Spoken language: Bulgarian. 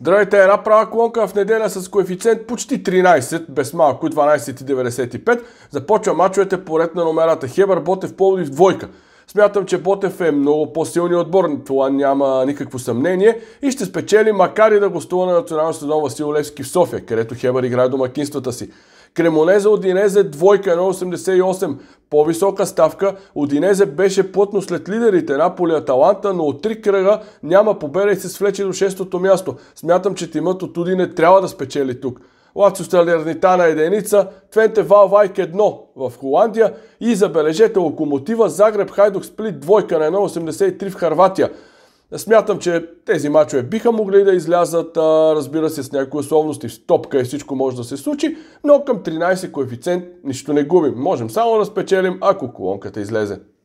Здравейте, една права колонка в неделя с коефициент почти 13, без малко 12,95. Започва мачовете по ред на номерата. Хебър Ботев в двойка. Смятам, че Ботев е много по-силният отбор, това няма никакво съмнение и ще спечели, макар и да гостува на национално стадион Васил Левски в София, където Хебър играе домакинствата си. Кремонеза Одинезе двойка 1,88. По-висока ставка Одинезе беше плътно след лидерите Наполи Аталанта, но от три кръга няма победа и се свлече до шестото място. Смятам, че тимът от Удине трябва да спечели тук. Лацио на е единица, Твенте Валвайк едно в Холандия и забележете Локомотива Загреб Хайдук Сплит двойка на 1,83 в Харватия. Смятам, че тези мачове биха могли да излязат, разбира се, с някои условности, в стопка и всичко може да се случи, но към 13 коефициент нищо не губим. Можем само да спечелим, ако колонката излезе.